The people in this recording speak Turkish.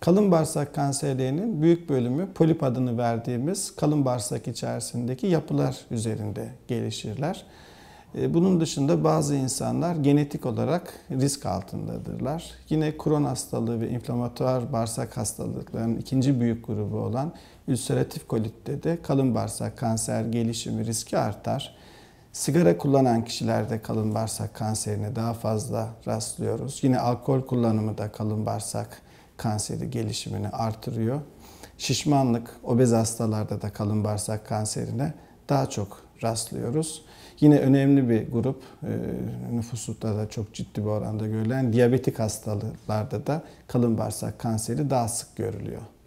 Kalın bağırsak kanserlerinin büyük bölümü polip adını verdiğimiz kalın bağırsak içerisindeki yapılar üzerinde gelişirler. E, bunun dışında bazı insanlar genetik olarak risk altındadırlar. Yine kron hastalığı ve inflamatuar bağırsak hastalıklarının ikinci büyük grubu olan ülseratif kolitte de kalın bağırsak kanser gelişimi riski artar. Sigara kullanan kişilerde kalın bağırsak kanserine daha fazla rastlıyoruz. Yine alkol kullanımı da kalın bağırsak kanseri gelişimini artırıyor. Şişmanlık, obez hastalarda da kalın bağırsak kanserine daha çok rastlıyoruz. Yine önemli bir grup e, nüfusutta da çok ciddi bir oranda görülen diyabetik hastalıklarda da kalın bağırsak kanseri daha sık görülüyor.